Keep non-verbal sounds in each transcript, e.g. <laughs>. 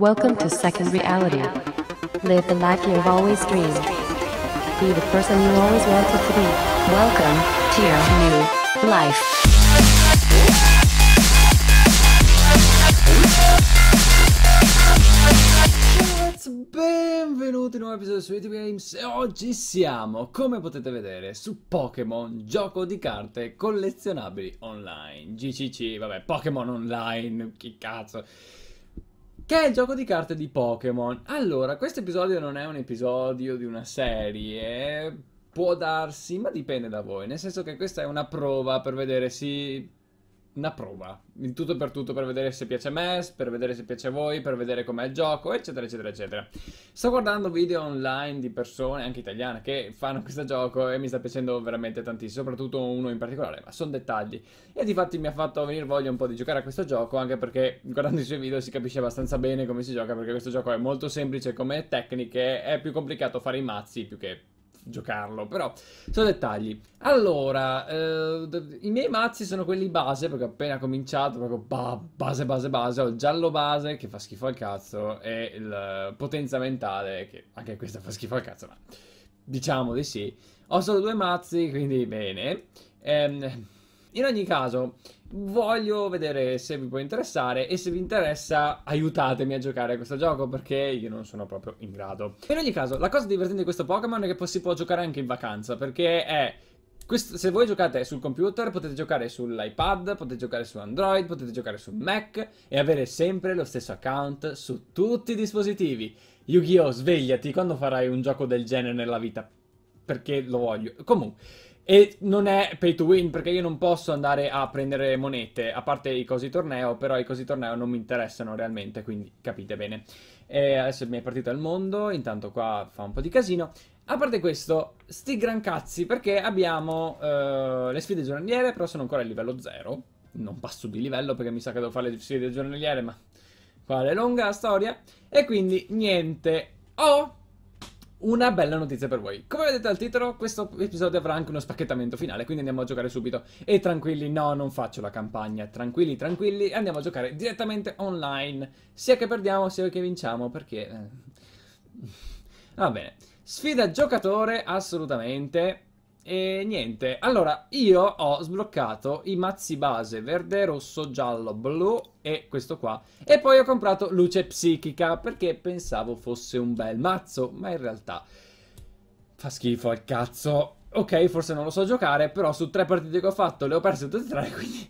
Welcome to Second Reality. Live the life you've always dreamed. Be the person you always wanted to be. Welcome to your new life. benvenuti in un nuovo episodio su YouTube Games e oggi siamo, come potete vedere, su Pokémon, gioco di carte collezionabili online, GCC, vabbè, Pokémon online, che cazzo che è il gioco di carte di Pokémon. Allora, questo episodio non è un episodio di una serie, può darsi, ma dipende da voi, nel senso che questa è una prova per vedere se una prova, in tutto e per tutto, per vedere se piace a me, per vedere se piace a voi, per vedere com'è il gioco, eccetera, eccetera, eccetera. Sto guardando video online di persone, anche italiane, che fanno <laughs> questo gioco e mi sta piacendo veramente tantissimo, soprattutto uno in particolare, ma sono dettagli. E di fatti mi ha fatto venire voglia un po' di giocare a questo gioco, anche perché guardando i suoi video si capisce abbastanza bene come si gioca, perché questo gioco è molto semplice come tecniche, è più complicato fare i mazzi più che giocarlo, però sono dettagli. Allora, eh, i miei mazzi sono quelli base, perché ho appena cominciato, proprio ba, base, base, base, ho il giallo base che fa schifo al cazzo e il potenza mentale che anche questa fa schifo al cazzo, ma diciamo di sì. Ho solo due mazzi, quindi bene. Ehm in ogni caso, voglio vedere se vi può interessare e se vi interessa aiutatemi a giocare a questo gioco perché io non sono proprio in grado. In ogni caso, la cosa divertente di questo Pokémon è che si può giocare anche in vacanza perché è... Questo, se voi giocate sul computer potete giocare sull'iPad, potete giocare su Android, potete giocare su Mac e avere sempre lo stesso account su tutti i dispositivi. Yu-Gi-Oh! svegliati quando farai un gioco del genere nella vita perché lo voglio. Comunque... E non è pay to win perché io non posso andare a prendere monete, a parte i cosi torneo, però i cosi torneo non mi interessano realmente, quindi capite bene. E adesso mi è partito il mondo, intanto qua fa un po' di casino. A parte questo, sti gran cazzi perché abbiamo uh, le sfide giornaliere, però sono ancora a livello 0. Non passo di livello perché mi sa che devo fare le sfide giornaliere, ma quale lunga storia. E quindi niente. Oh! una bella notizia per voi. Come vedete dal titolo, questo episodio avrà anche uno spacchettamento finale, quindi andiamo a giocare subito. E tranquilli, no, non faccio la campagna, tranquilli, tranquilli, andiamo a giocare direttamente online, sia che perdiamo sia che vinciamo, perché... Eh, va bene, sfida giocatore assolutamente, e niente, allora io ho sbloccato i mazzi base verde, rosso, giallo, blu e questo qua E poi ho comprato luce psichica perché pensavo fosse un bel mazzo Ma in realtà fa schifo al cazzo Ok, forse non lo so giocare, però su tre partite che ho fatto le ho perse tutte e tre <laughs> Quindi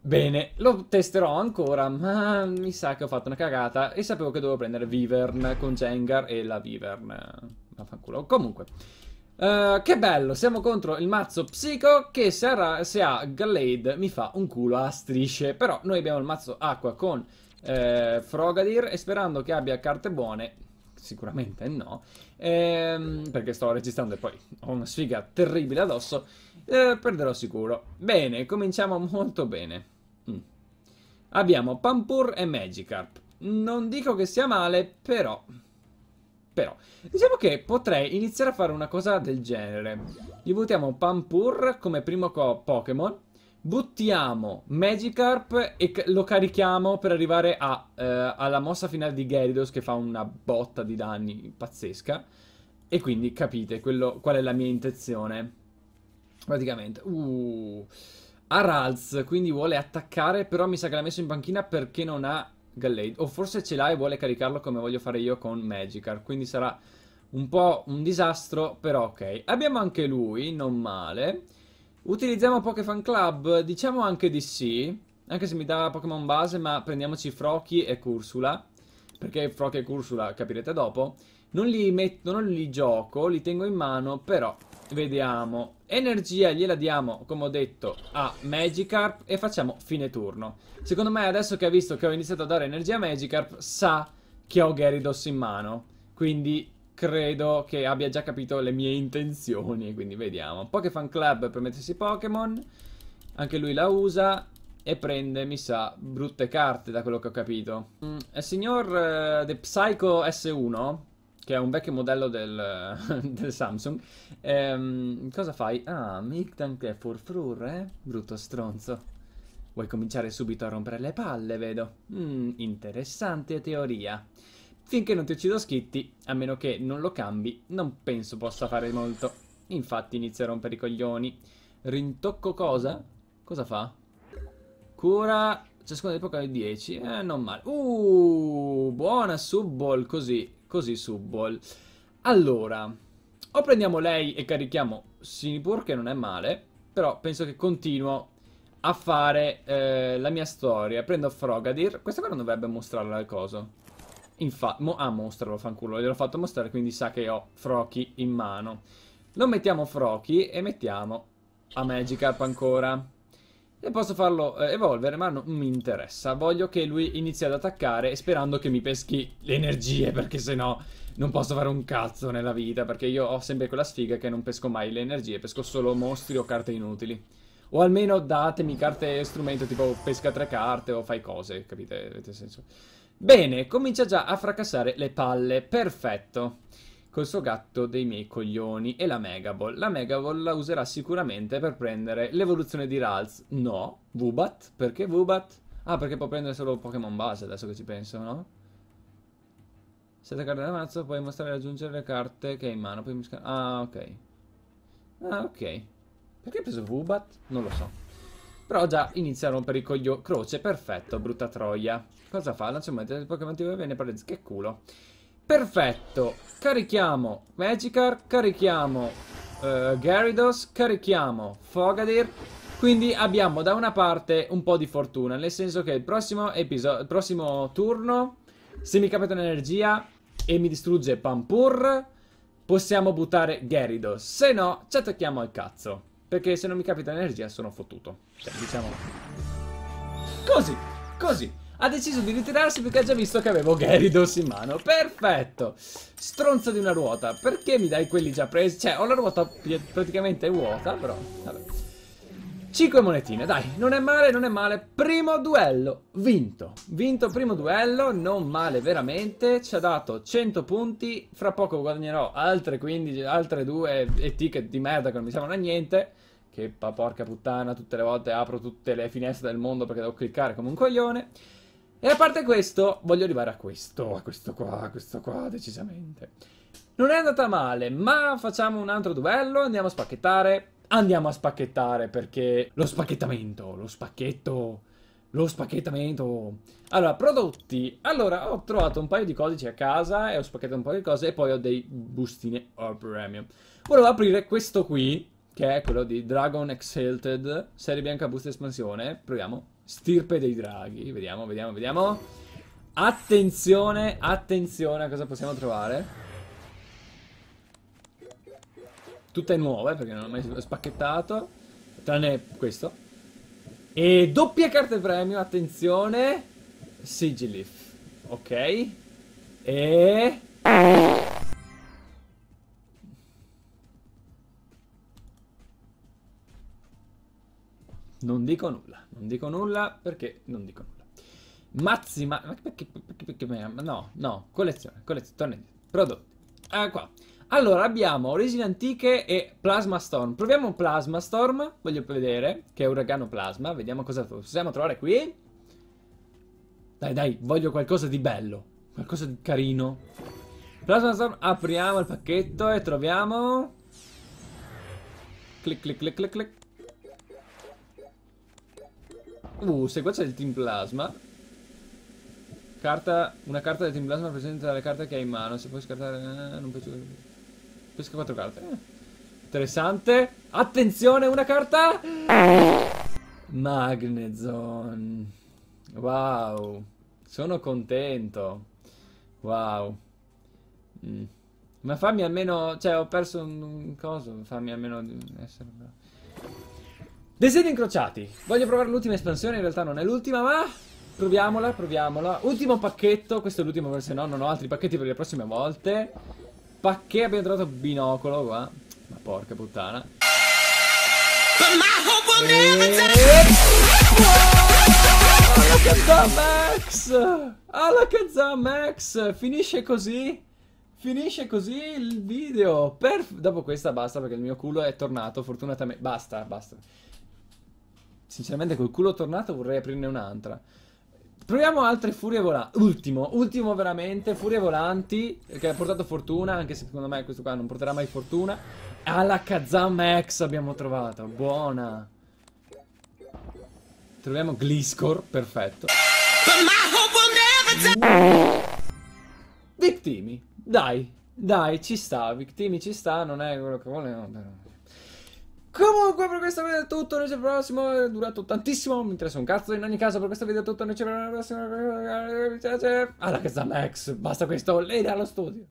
bene, lo testerò ancora ma mi sa che ho fatto una cagata E sapevo che dovevo prendere Vivern con Jengar e la Vivern Ma fanculo, comunque eh, che bello, siamo contro il mazzo psico che se ha, se ha Gallade mi fa un culo a strisce. Però noi abbiamo il mazzo acqua con eh, Frogadir e sperando che abbia carte buone, sicuramente no, ehm, perché sto registrando e poi ho una sfiga terribile addosso, eh, perderò sicuro. Bene, cominciamo molto bene. Mm. Abbiamo Pampur e Magikarp. Non dico che sia male, però... Però, diciamo che potrei iniziare a fare una cosa del genere. Gli buttiamo Pampur come primo Pokémon. Buttiamo Magikarp e lo carichiamo per arrivare a, eh, alla mossa finale di Gyarados che fa una botta di danni pazzesca. E quindi capite quello, qual è la mia intenzione. Praticamente. Uh... Aralz, quindi vuole attaccare, però mi sa che l'ha messo in panchina perché non ha Gallade. O forse ce l'ha e vuole caricarlo come voglio fare io con Magikar. Quindi sarà un po' un disastro, però ok. Abbiamo anche lui, non male. Utilizziamo Pokéfan Club, diciamo anche di sì. Anche se mi dà Pokémon base, ma prendiamoci Froki e Cursula. Perché Froki e Cursula capirete dopo. Non li, metto, non li gioco, li tengo in mano, però Vediamo. Energia gliela diamo, come ho detto, a Magikarp e facciamo fine turno. Secondo me adesso che ha visto che ho iniziato a dare energia a Magikarp, sa che ho Gyarados in mano. Quindi credo che abbia già capito le mie intenzioni, quindi vediamo. Pokéfan Club per mettersi Pokémon, anche lui la usa e prende, mi sa, brutte carte da quello che ho capito. Mm, signor eh, The Psycho S1 che è un vecchio modello del, <laughs> del Samsung. Ehm, cosa fai? Ah, Mictan che forfrur, eh? Brutto stronzo. Vuoi cominciare subito a rompere le palle, vedo. Mm, interessante teoria. Finché non ti uccido Skitty, a meno che non lo cambi, non penso possa fare molto. Infatti inizia a rompere i coglioni. Rintocco cosa? Cosa fa? Cura ciascuna dei Pokémon 10. Eh, non male. Uh, buona Subball così così Subball. Allora, o prendiamo lei e carichiamo Sipur, che non è male, però penso che continuo a fare eh, la mia storia. Prendo Frogadir, questa qua non dovrebbe mostrarla al coso. Infatti, mo ah, mostralo, fanculo, gliel'ho fatto mostrare, quindi sa che ho Froki in mano. Non mettiamo Froki e mettiamo a Magikarp ancora. E posso farlo eh, evolvere, ma non mi interessa. Voglio che lui inizi ad attaccare sperando che mi peschi le energie, <laughs> perché sennò non posso fare un cazzo nella vita, perché io ho sempre quella sfiga che non pesco mai le energie, pesco solo mostri o carte inutili. O almeno datemi carte e strumento, tipo pesca tre carte o fai cose, capite? Avete senso? Bene, comincia già a fracassare le palle, perfetto col suo gatto dei miei coglioni e la Megaball. La Megaball la userà sicuramente per prendere l'evoluzione di Ralz. No, Vubat. Perché Vubat? Ah, perché può prendere solo Pokémon base, adesso che ci penso, no? Se te carte da mazzo puoi mostrare e aggiungere le carte che hai in mano. Poi Ah, ok. Ah, ok. Perché hai preso Vubat? Non lo so. Però già inizia a rompere il coglio. Croce, perfetto, brutta troia. Cosa fa? Lancia un momento del Pokémon TV e viene per Che culo. Perfetto, carichiamo Magikarp, carichiamo uh, Gyarados, carichiamo Fogadir. Quindi abbiamo da una parte un po' di fortuna, nel senso che il prossimo, il prossimo turno, se mi capita un'energia e mi distrugge Pampur, possiamo buttare Gyarados. Se no, ci attacchiamo al cazzo. Perché se non mi capita l'energia sono fottuto. Cioè, diciamo... Così, così ha deciso di ritirarsi perché ha già visto che avevo Gyarados in mano. Perfetto! Stronzo di una ruota. Perché mi dai quelli già presi? Cioè, ho la ruota praticamente vuota, però... Vabbè. 5 monetine, dai, non è male, non è male. Primo duello, vinto. Vinto primo duello, non male veramente. Ci ha dato 100 punti, fra poco guadagnerò altre 15, altre 2 e ticket di merda che non mi servono a niente. Che porca puttana, tutte le volte apro tutte le finestre del mondo perché devo cliccare come un coglione. E a parte questo, voglio arrivare a questo, a questo qua, a questo qua, decisamente. Non è andata male, ma facciamo un altro duello, andiamo a spacchettare. Andiamo a spacchettare, perché lo spacchettamento, lo spacchetto... Lo spacchettamento. Allora, prodotti. Allora, ho trovato un paio di codici a casa e ho spacchettato un po' di cose e poi ho dei bustini a premium. Volevo aprire questo qui, che è quello di Dragon Exalted, serie bianca busta espansione. Proviamo. Stirpe dei draghi. Vediamo, vediamo, vediamo. Attenzione, attenzione a cosa possiamo trovare. Tutte nuove, perché non ho mai spacchettato. Tranne questo. E doppie carte premio, attenzione. Sigilif. Ok. E... Non dico nulla, non dico nulla perché non dico nulla. Mazzi, ma perché, perché, perché, perché no, no, collezione, collezione, torna indietro. Prodotti. Ah, qua. Allora, abbiamo origini antiche e Plasma Storm. Proviamo Plasma Storm, voglio vedere, che è uragano plasma. Vediamo cosa possiamo trovare qui. Dai, dai, voglio qualcosa di bello, qualcosa di carino. Plasma Storm, apriamo il pacchetto e troviamo... Clic, clic, clic, clic, clic. Uh, se qua c'è il Team Plasma. Carta, una carta del Team Plasma rappresenta le carte che hai in mano. Se puoi scartare... Eh, non pesca, pesca quattro carte. Eh. Interessante. Attenzione, una carta! Magnezone. Wow. Sono contento. Wow. Mm. Ma fammi almeno... Cioè, ho perso un, un coso. Fammi almeno... Essere bravo. Desideri incrociati. Voglio provare l'ultima espansione, in realtà non è l'ultima, ma... Proviamola, proviamola. Ultimo pacchetto, questo è l'ultimo perché se no non ho altri pacchetti per le prossime volte. Pacché abbiamo trovato binocolo qua. Ma porca puttana. Alla Max! Alla Max! Finisce così? Finisce così il video. Per... Dopo questa basta perché il mio culo è tornato fortunatamente. Basta, basta sinceramente col culo tornato vorrei aprirne un'altra. Proviamo altre furie volanti. Ultimo, ultimo veramente, furie volanti, che ha portato fortuna, anche se secondo me questo qua non porterà mai fortuna. Alla Kazam X abbiamo trovato, buona. Troviamo Gliscor, perfetto. Victimi, dai, dai, ci sta, Victimi ci sta, non è quello che volevo, però... Comunque per questo video è tutto, noi ci vediamo al prossimo, è durato tantissimo, mi interessa un cazzo, in ogni caso per questo video è tutto, noi ci vediamo al prossimo, alla Max, basta questo, lei dallo studio.